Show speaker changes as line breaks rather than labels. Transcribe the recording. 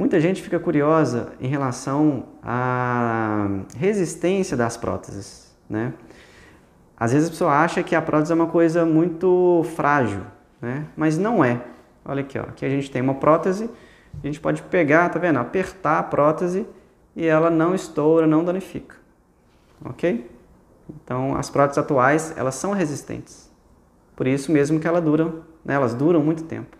Muita gente fica curiosa em relação à resistência das próteses, né? Às vezes a pessoa acha que a prótese é uma coisa muito frágil, né? Mas não é. Olha aqui, ó. Aqui a gente tem uma prótese, a gente pode pegar, tá vendo? Apertar a prótese e ela não estoura, não danifica. OK? Então, as próteses atuais, elas são resistentes. Por isso mesmo que elas duram, né? elas duram muito tempo.